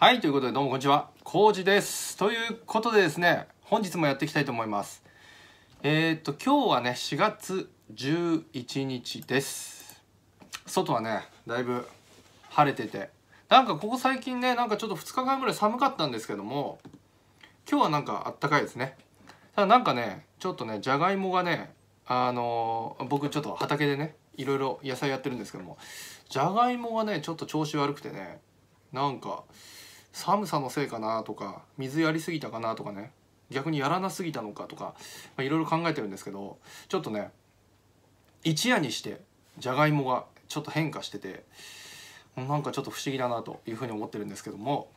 はい、ということでどうもこんにちは。コウジです。ということでですね、本日もやっていきたいと思います。えっ、ー、と、今日はね、4月11日です。外はね、だいぶ晴れてて、なんかここ最近ね、なんかちょっと2日間ぐらい寒かったんですけども、今日はなんかあったかいですね。ただなんかね、ちょっとね、じゃがいもがね、あのー、僕ちょっと畑でね、いろいろ野菜やってるんですけども、じゃがいもがね、ちょっと調子悪くてね、なんか、寒さのせいかなとか水やりすぎたかなとかね逆にやらなすぎたのかとかいろいろ考えてるんですけどちょっとね一夜にしてじゃがいもがちょっと変化しててなんかちょっと不思議だなというふうに思ってるんですけども、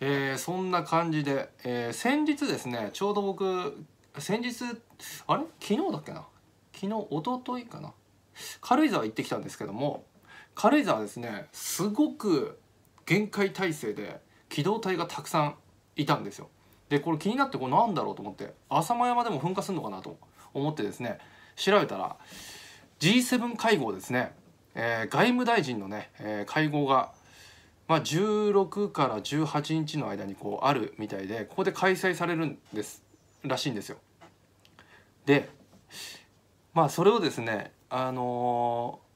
えー、そんな感じで、えー、先日ですねちょうど僕先日あれ昨日だっけな昨日おとといかな軽井沢行ってきたんですけども軽井沢ですねすごく限界体制で機動隊がたくさんいたんですよでこれ気になってこれ何だろうと思って浅間山でも噴火するのかなと思ってですね調べたら G7 会合ですね、えー、外務大臣のね、えー、会合が、まあ、16から18日の間にこうあるみたいでここで開催されるんですらしいんですよ。でまあそれをですねあのー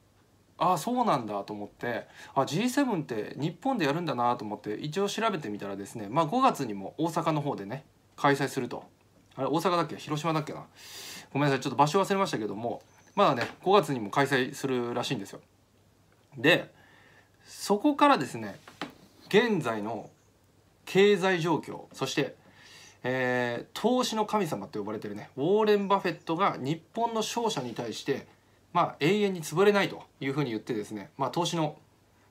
ああそうなんだと思ってあ G7 って日本でやるんだなと思って一応調べてみたらですね、まあ、5月にも大阪の方でね開催するとあれ大阪だっけ広島だっけなごめんなさいちょっと場所忘れましたけどもまだね5月にも開催するらしいんですよでそこからですね現在の経済状況そしてえー、投資の神様と呼ばれてるねウォーレン・バフェットが日本の商社に対してまあ、永遠に潰れないというふうに言ってですね、まあ、投資の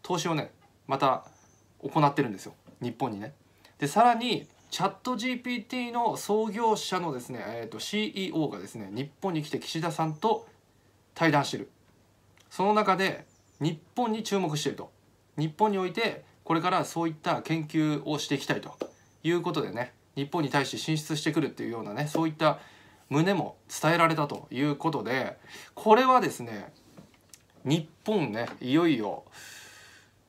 投資をねまた行ってるんですよ日本にね。でさらにチャット GPT の創業者のですね、えー、と CEO がですね日本に来て岸田さんと対談してるその中で日本に注目してると日本においてこれからそういった研究をしていきたいということでね日本に対して進出してくるっていうようなねそういった胸も伝えられたということでこれはですね日本ねいよいよ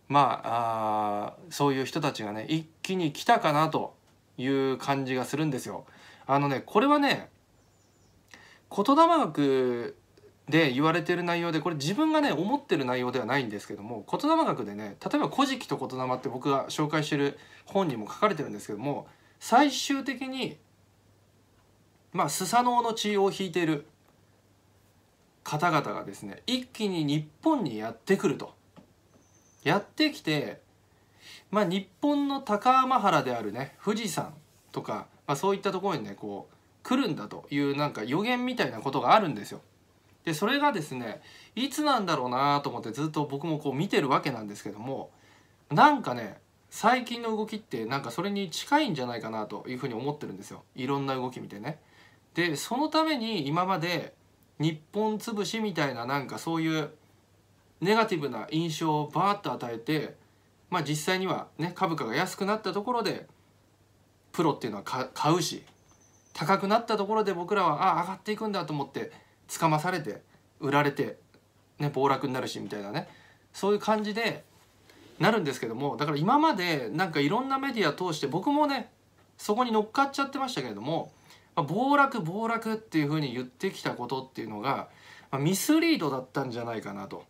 まあそういう人たちがね一気に来たかなという感じがするんですよ。あのねこれはね言霊学で言われてる内容でこれ自分がね思ってる内容ではないんですけども言霊学でね例えば「古事記」と「言霊」って僕が紹介してる本にも書かれてるんですけども最終的にまあ、スサノオの血を引いている方々がですね一気に日本にやってくるとやってきて、まあ、日本の高天原であるね富士山とか、まあ、そういったところにねこう来るんだというなんか予言みたいなことがあるんですよ。でそれがですねいつなんだろうなと思ってずっと僕もこう見てるわけなんですけどもなんかね最近の動きってなんかそれに近いんじゃないかなというふうに思ってるんですよいろんな動き見てね。でそのために今まで日本潰しみたいななんかそういうネガティブな印象をバーッと与えてまあ実際にはね株価が安くなったところでプロっていうのは買うし高くなったところで僕らはあ上がっていくんだと思ってつかまされて売られて、ね、暴落になるしみたいなねそういう感じでなるんですけどもだから今までなんかいろんなメディア通して僕もねそこに乗っかっちゃってましたけれどもまあ、暴落暴落っていうふうに言ってきたことっていうのが、まあ、ミスリードだったんじゃないかなと。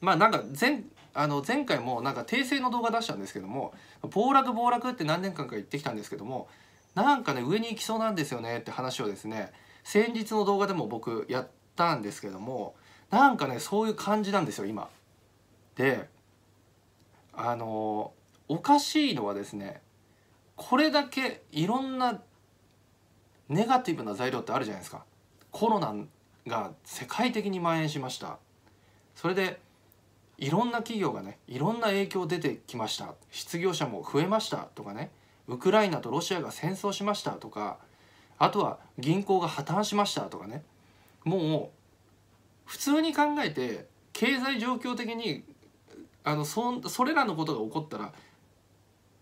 まあなんか前あの前回もなんか訂正の動画出したんですけども暴落暴落って何年間か言ってきたんですけどもなんかね上に行きそうなんですよねって話をですね先日の動画でも僕やったんですけどもなんかねそういう感じなんですよ今。であのおかしいのはですねこれだけいろんなネガティブな材料ってあるじゃないですかコロナが世界的に蔓延しましたそれでいろんな企業がねいろんな影響出てきました失業者も増えましたとかねウクライナとロシアが戦争しましたとかあとは銀行が破綻しましたとかねもう普通に考えて経済状況的にあのそそれらのことが起こったら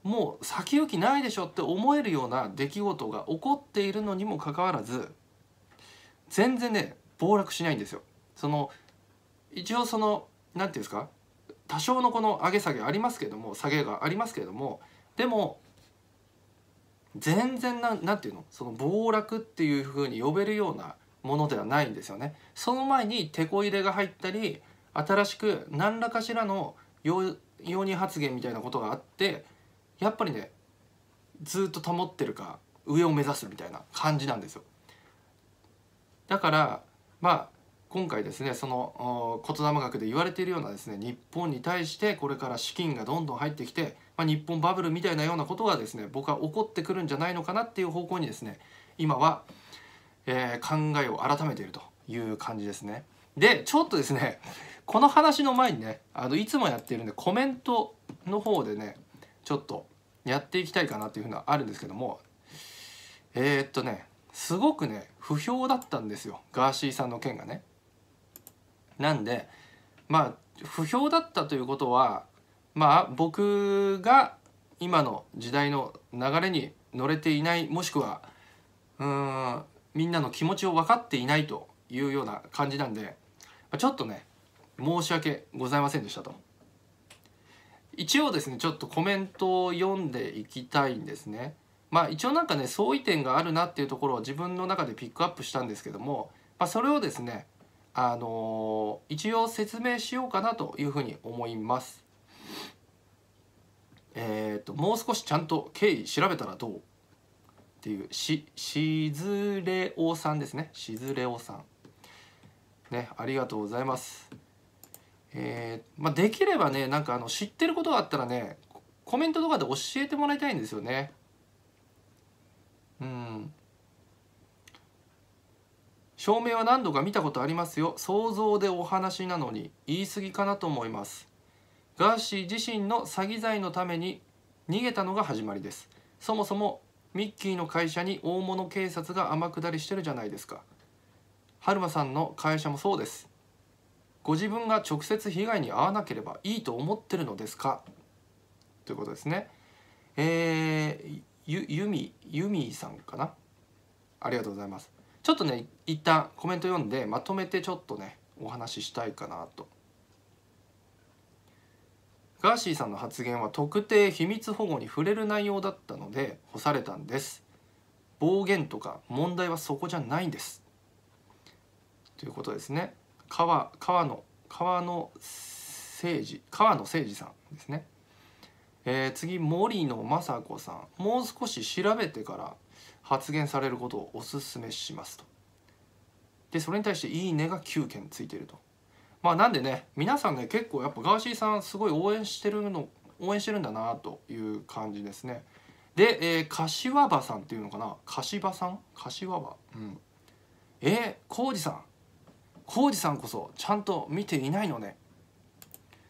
もう先行きないでしょって思えるような出来事が起こっているのにもかかわらず全然ね暴落しないんですよ。その一応その何て言うんですか多少のこの上げ下げありますけども下げがありますけれどもでも全然なて言うのその暴落っていうふうに呼べるようなものではないんですよね。その前にテこ入れが入ったり新しく何らかしらの容認発言みたいなことがあってやっぱりねずっと保ってるか上を目指すみたいな感じなんですよ。だからまあ今回ですねその言霊学で言われているようなですね日本に対してこれから資金がどんどん入ってきて、まあ、日本バブルみたいなようなことがですね僕は起こってくるんじゃないのかなっていう方向にですね今は、えー、考えを改めているという感じですね。でちょっとですねこの話の前にねあのいつもやっているんでコメントの方でねちょっとやっていきたいかなというふうのはあるんですけどもえー、っとねすごくね不評だったんですよガーシーさんの件がね。なんでまあ不評だったということはまあ僕が今の時代の流れに乗れていないもしくはうんみんなの気持ちを分かっていないというような感じなんでちょっとね申し訳ございませんでしたと。一応ですねちょっとコメントを読んでいきたいんですね。まあ一応なんかね相違点があるなっていうところを自分の中でピックアップしたんですけども、まあ、それをですねあのー、一応説明しようかなというふうに思います。えっ、ともう少しちゃんと経緯調べたらどうっていうししずれおさんですねしずれおさんねありがとうございます。えー、まあ、できればねなんかあの知ってることがあったらねコメントとかで教えてもらいたいんですよねうん照明は何度か見たことありますよ想像でお話なのに言い過ぎかなと思いますガーシー自身の詐欺罪のために逃げたのが始まりですそもそもミッキーの会社に大物警察が天下りしてるじゃないですか春馬さんの会社もそうですご自分が直接被害に遭わなければいいと思ってるのですかということですね。えー、ゆゆみゆみさんかなありがとうございます。ちょっとね一旦コメント読んでまとめてちょっとねお話ししたいかなと。ガーシーさんの発言は特定秘密保護に触れる内容だったので干されたんです。暴言とか問題はそこじゃないんです。ということですね。川川野川野誠治川野誠治さんですね、えー、次森野雅子さんもう少し調べてから発言されることをおすすめしますとでそれに対して「いいね」が9件ついてるとまあなんでね皆さんね結構やっぱガーシーさんすごい応援してるの応援してるんだなという感じですねで、えー、柏葉さんっていうのかな柏さん柏葉うんえっ浩二さん浩二さんこそちゃんと見ていないのね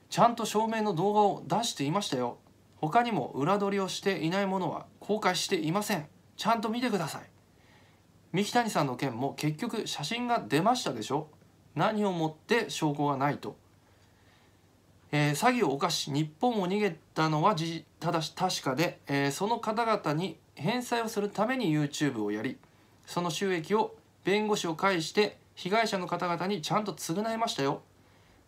ちゃんと証明の動画を出していましたよ他にも裏取りをしていないものは公開していませんちゃんと見てください三木谷さんの件も結局写真が出ましたでしょ何をもって証拠がないと、えー、詐欺を犯し日本を逃げたのはただし確かで、えー、その方々に返済をするために YouTube をやりその収益を弁護士を介して被害者の方々にちゃんと償いましたよ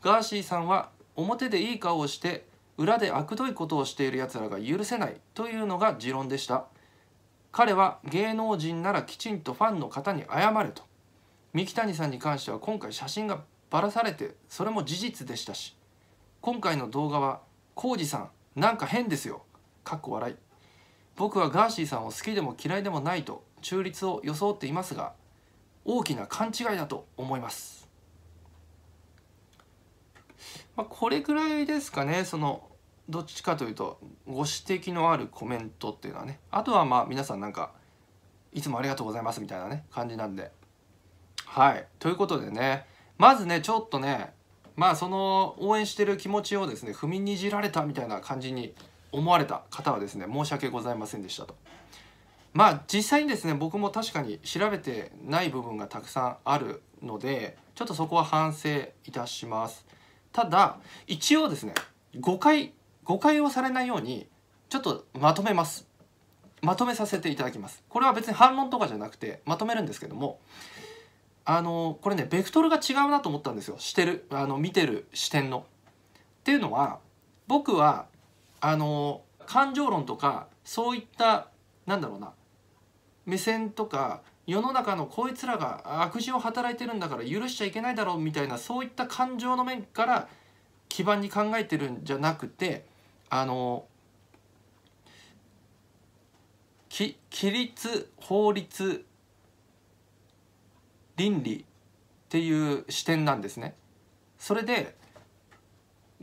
ガーシーさんは表でいい顔をして裏で悪どいことをしているやつらが許せないというのが持論でした彼は芸能人ならきちんとファンの方に謝れと三木谷さんに関しては今回写真がばらされてそれも事実でしたし今回の動画は「浩二さんなんか変ですよ」かっこ笑い僕はガーシーさんを好きでも嫌いでもないと中立を装っていますが大きな勘違いだと思います。まあ、これぐらいですかねそのどっちかというとご指摘のあるコメントっていうのはねあとはまあ皆さんなんかいつもありがとうございますみたいなね感じなんではいということでねまずねちょっとねまあその応援してる気持ちをですね踏みにじられたみたいな感じに思われた方はですね申し訳ございませんでしたと。まあ実際にですね僕も確かに調べてない部分がたくさんあるのでちょっとそこは反省いたしますただ一応ですね誤解誤解をされないようにちょっとまとめますまとめさせていただきますこれは別に反論とかじゃなくてまとめるんですけどもあのこれねベクトルが違うなと思ったんですよしてるあの見てる視点の。っていうのは僕はあの感情論とかそういったなんだろうな目線とか世の中のこいつらが悪事を働いてるんだから許しちゃいけないだろうみたいなそういった感情の面から基盤に考えてるんじゃなくてあのき規律法律倫理っていう視点なんですね。それで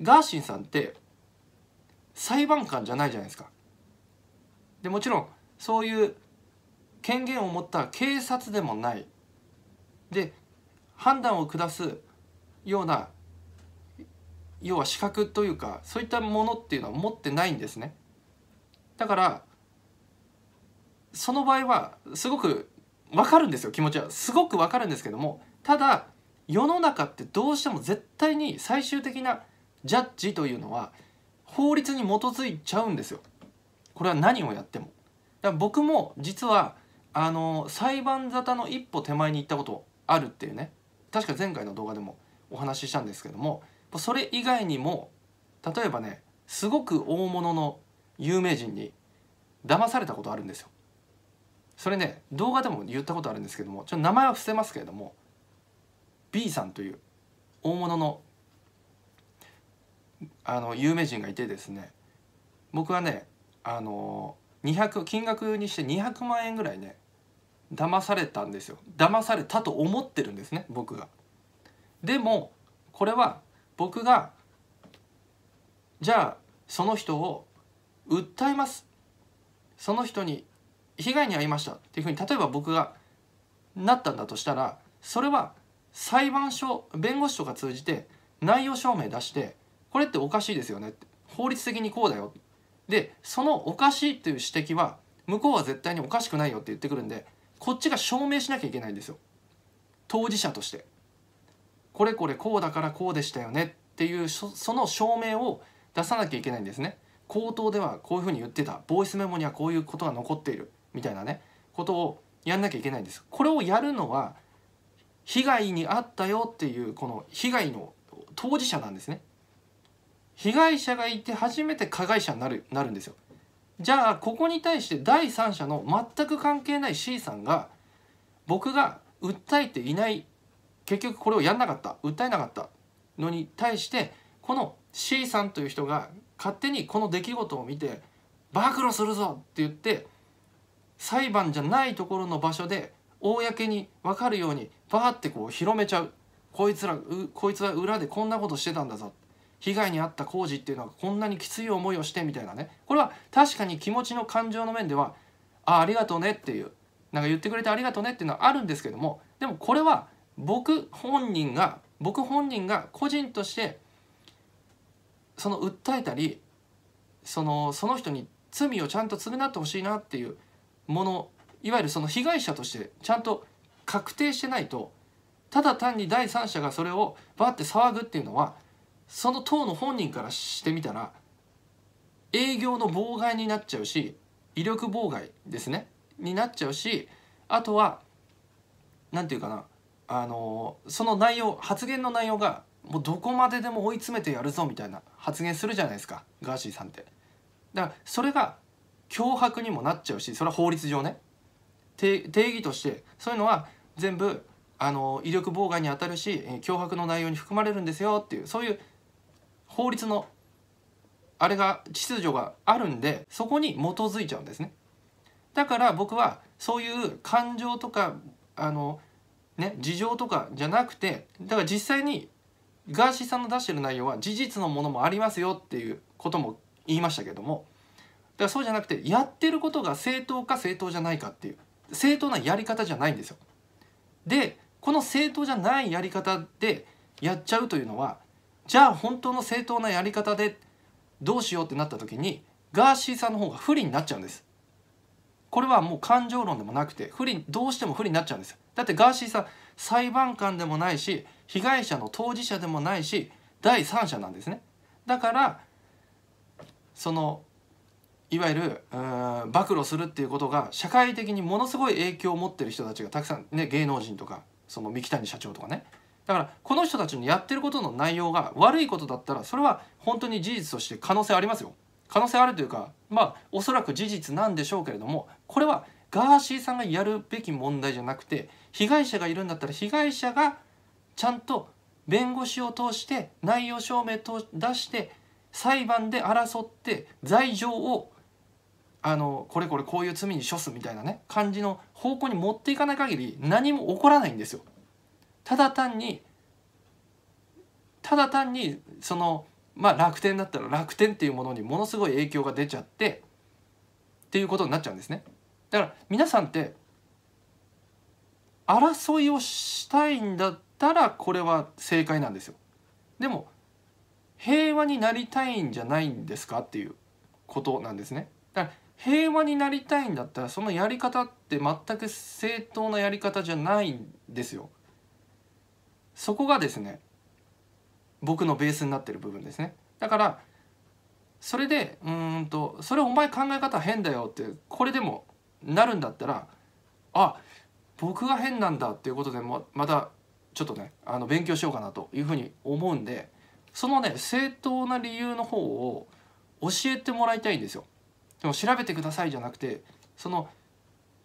ガーシンさんって裁判官じゃないじゃないですか。でもちろんそういう権限を持った警察でもないで判断を下すような要は資格というかそういったものっていうのは持ってないんですね。だからその場合はすごく分かるんですよ気持ちはすごく分かるんですけどもただ世の中ってどうしても絶対に最終的なジャッジというのは法律に基づいちゃうんですよこれは何をやってもだから僕も実はあの裁判沙汰の一歩手前に行ったことあるっていうね確か前回の動画でもお話ししたんですけどもそれ以外にも例えばねすごく大物の有名人に騙されたことあるんですよそれね動画でも言ったことあるんですけどもちょっと名前は伏せますけれども B さんという大物のあの有名人がいてですね僕はねあの200金額にして200万円ぐらいね騙されたんですよ騙されたと思ってるんですね僕がでもこれは僕がじゃあその人を訴えますその人に被害に遭いましたっていうふうに例えば僕がなったんだとしたらそれは裁判所弁護士とか通じて内容証明出してこれっておかしいですよね法律的にこうだよでそのおかしいという指摘は向こうは絶対におかしくないよって言ってくるんでこっちが証明しなきゃいけないんですよ当事者としてこれこれこうだからこうでしたよねっていうその証明を出さなきゃいけないんですね口頭ではこういうふうに言ってたボイスメモにはこういうことが残っているみたいなねことをやんなきゃいけないんですこれをやるのは被害に遭ったよっていうこの被害の当事者なんですね被害者がいて初めて加害者になるなるんですよじゃあここに対して第三者の全く関係ない C さんが僕が訴えていない結局これをやんなかった訴えなかったのに対してこの C さんという人が勝手にこの出来事を見て暴露するぞって言って裁判じゃないところの場所で公に分かるようにバーってこう広めちゃうこいつらこいつは裏でこんなことしてたんだぞ被害に遭った工事っていうのはこんなにきつい思いをしてみたいなねこれは確かに気持ちの感情の面ではあありがとうねっていうなんか言ってくれてありがとうねっていうのはあるんですけどもでもこれは僕本人が僕本人が個人としてその訴えたりそのその人に罪をちゃんと償ってほしいなっていうものいわゆるその被害者としてちゃんと確定してないとただ単に第三者がそれをバッて騒ぐっていうのはその党の本人からしてみたら営業の妨害になっちゃうし威力妨害ですねになっちゃうしあとは何て言うかなあのその内容発言の内容がもうどこまででも追い詰めてやるぞみたいな発言するじゃないですかガーシーさんって。だからそれが脅迫にもなっちゃうしそれは法律上ね定義としてそういうのは全部あの威力妨害にあたるし脅迫の内容に含まれるんですよっていうそういう法律のあれが秩序があるんでそこに基づいちゃうんですねだから僕はそういう感情とかあのね事情とかじゃなくてだから実際にガーシーさんの出してる内容は事実のものもありますよっていうことも言いましたけどもだからそうじゃなくてやってることが正当か正当じゃないかっていう正当なやり方じゃないんですよ。でこの正当じゃないやり方でやっちゃうというのはじゃあ本当の正当なやり方でどうしようってなった時にガーシーさんの方が不利になっちゃうんですこれはもう感情論でもなくて不利どうしても不利になっちゃうんですだってガーシーさん裁判官でもないし被害者の当事者でもないし第三者なんですねだからそのいわゆる暴露するっていうことが社会的にものすごい影響を持ってる人たちがたくさんね芸能人とかその三木谷社長とかねだからこの人たちのやってることの内容が悪いことだったらそれは本当に事実として可能性ありますよ可能性あるというかまあおそらく事実なんでしょうけれどもこれはガーシーさんがやるべき問題じゃなくて被害者がいるんだったら被害者がちゃんと弁護士を通して内容証明と出して裁判で争って罪状をあのこれこれこういう罪に処すみたいなね感じの方向に持っていかない限り何も起こらないんですよ。ただ単にただ単にそのまあ楽天だったら楽天っていうものにものすごい影響が出ちゃってっていうことになっちゃうんですね。だから皆さんって争いをしたいんだったらこれは正解なんですよ。でも平和になりたいんじゃないんですかっていうことなんですね。だから平和になりたいんだったらそのやり方って全く正当なやり方じゃないんですよ。そこがですね僕のベースになってる部分ですねだからそれでうんとそれお前考え方変だよってこれでもなるんだったらあ僕が変なんだっていうことでもまたちょっとねあの勉強しようかなというふうに思うんでそのね正当な理由の方を教えてもらいたいんですよ。でも調べてくださいじゃなくてその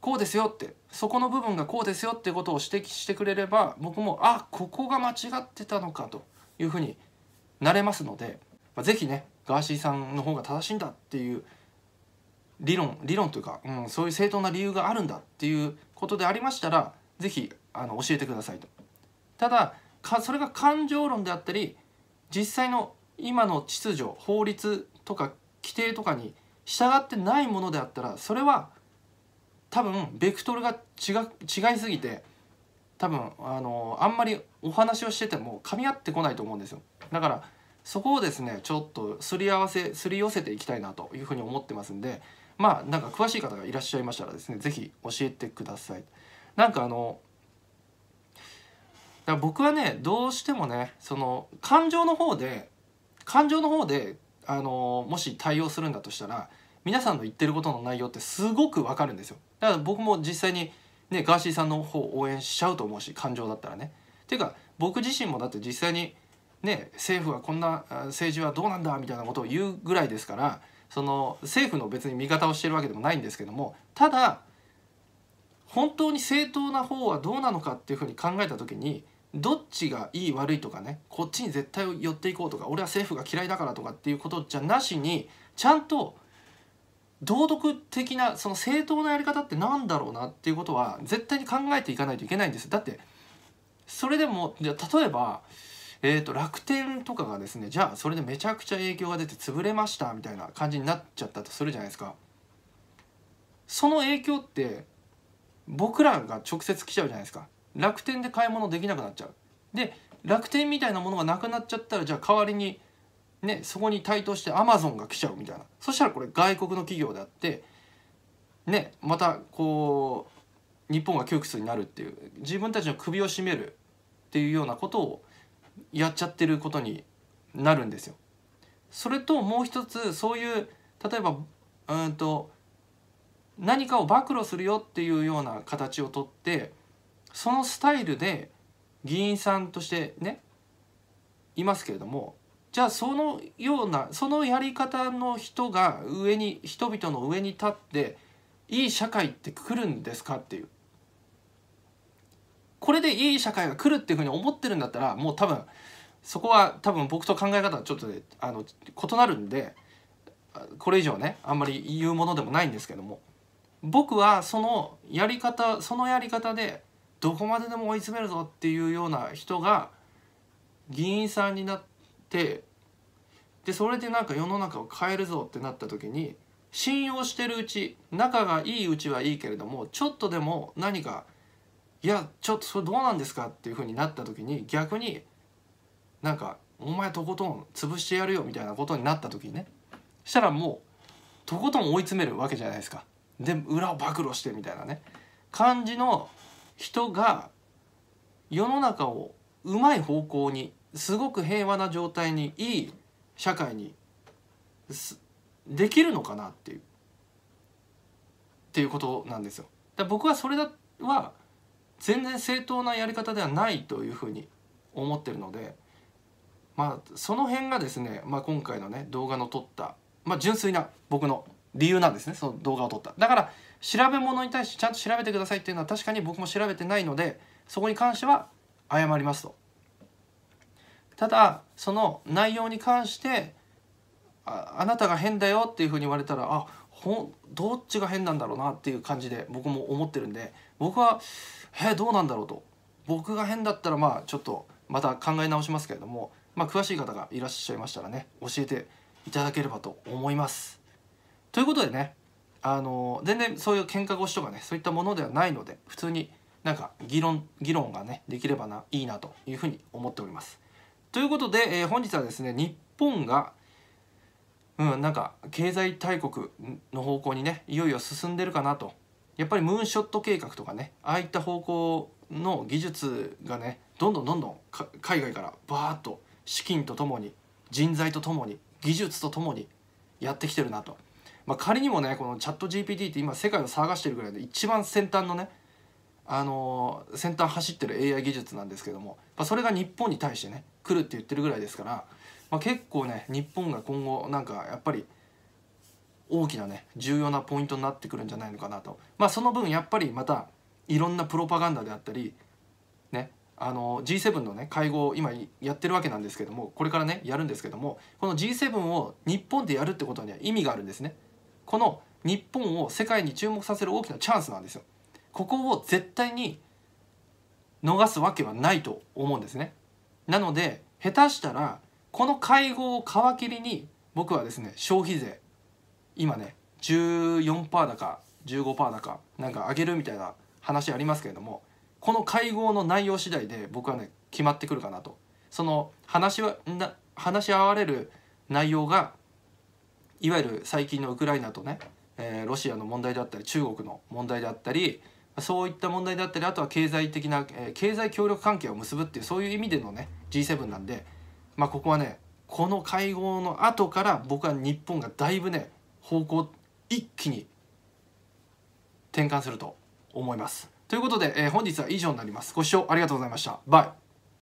こうですよってそこの部分がこうですよってことを指摘してくれれば僕もあここが間違ってたのかというふうになれますので、まあ、是非ねガーシーさんの方が正しいんだっていう理論理論というか、うん、そういう正当な理由があるんだっていうことでありましたら是非あの教えてくださいと。ただそれが感情論であったり実際の今の秩序法律とか規定とかに従ってないものであったらそれは多分ベクトルが違違いすぎて多分あのあんまりお話をしてても噛み合ってこないと思うんですよだからそこをですねちょっとすり合わせすり寄せていきたいなというふうに思ってますんでまあなんか詳しい方がいらっしゃいましたらですね是非教えてくださいなんかあのだ僕はねどうしてもねその感情の方で感情の方であのもし対応するんだとしたら皆さんの言ってることの内容ってすごくわかるんですよだから僕も実際に、ね、ガーシーさんの方を応援しちゃうと思うし感情だったらね。ていうか僕自身もだって実際に、ね、政府はこんな政治はどうなんだみたいなことを言うぐらいですからその政府の別に味方をしてるわけでもないんですけどもただ本当に正当な方はどうなのかっていうふうに考えた時にどっちがいい悪いとかねこっちに絶対寄っていこうとか俺は政府が嫌いだからとかっていうことじゃなしにちゃんと道徳的なその正当なやり方って何だろうなっていうことは絶対に考えていかないといけないんですだってそれでもじゃ例えば、えー、と楽天とかがですねじゃあそれでめちゃくちゃ影響が出て潰れましたみたいな感じになっちゃったとするじゃないですかその影響って僕らが直接来ちゃうじゃないですか楽天で買い物できなくなっちゃうで楽天みたいなものがなくなっちゃったらじゃあ代わりにね、そこに台頭してアマゾンが来ちゃうみたいなそしたらこれ外国の企業であって、ね、またこう日本が窮屈になるっていう自分たちの首を絞めるっていうようなことをやっちゃってることになるんですよ。それともう一つそういう例えばうんと何かを暴露するよっていうような形をとってそのスタイルで議員さんとしてねいますけれどもじゃあそのようなそのやり方の人が上に人々の上に立っていい社会って来るんですかっていうこれでいい社会が来るっていうふうに思ってるんだったらもう多分そこは多分僕と考え方はちょっとあの異なるんでこれ以上ねあんまり言うものでもないんですけども僕はそのやり方そのやり方でどこまででも追い詰めるぞっていうような人が議員さんになってってでそれでなんか世の中を変えるぞってなった時に信用してるうち仲がいいうちはいいけれどもちょっとでも何かいやちょっとそれどうなんですかっていうふうになった時に逆になんかお前とことん潰してやるよみたいなことになった時にねしたらもうとことん追い詰めるわけじゃないですかで裏を暴露してみたいなね感じの人が世の中をうまい方向にすごく平和な状態にいい社会にできるのかなっていうっていうことなんですよ。だ僕はそれだは全然正当なやり方ではないというふうに思ってるので、まあ、その辺がですね、まあ、今回のね動画の撮った、まあ、純粋な僕の理由なんですねその動画を撮っただから調べ物に対してちゃんと調べてくださいっていうのは確かに僕も調べてないのでそこに関しては謝りますとただその内容に関してああなたが変だよっていうふうに言われたらあほどっちが変なんだろうなっていう感じで僕も思ってるんで僕はえどうなんだろうと僕が変だったらまあちょっとまた考え直しますけれども、まあ、詳しい方がいらっしゃいましたらね教えていただければと思います。ということでねあの全然そういう喧嘩腰とかねそういったものではないので普通になんか議論議論がねできればないいなというふうに思っております。ということで、えー、本日はですね日本がうん、なんか経済大国の方向にねいよいよ進んでるかなとやっぱりムーンショット計画とかねああいった方向の技術がねどんどんどんどん海外からバーッと資金とともに人材とともに技術とともにやってきてるなと、まあ、仮にもねこのチャット GPT って今世界を騒がしてるぐらいで一番先端のねあの先端走ってる AI 技術なんですけどもそれが日本に対してね来るって言ってるぐらいですから、まあ、結構ね日本が今後なんかやっぱり大きなね重要なポイントになってくるんじゃないのかなとまあその分やっぱりまたいろんなプロパガンダであったりねあの G7 のね会合を今やってるわけなんですけどもこれからねやるんですけどもこの G7 を日本でやるってことには意味があるんですねこの日本を世界に注目させる大きなチャンスなんですよここを絶対に逃すわけはないと思うんですね。なので下手したらこの会合を皮切りに僕はですね消費税今ね14%だか15%だかなんか上げるみたいな話ありますけれどもこの会合の内容次第で僕はね決まってくるかなとその話はな話し合われる内容がいわゆる最近のウクライナとね、えー、ロシアの問題であったり中国の問題であったりそういった問題だったりあとは経済的な、え経済協力関係を結ぶっていうそういう意味でのね G7 なんで、まあ、ここはねこの会合の後から僕は日本がだいぶね方向一気に転換すると思います。ということで、えー、本日は以上になります。ご視聴ありがとうございました。バイ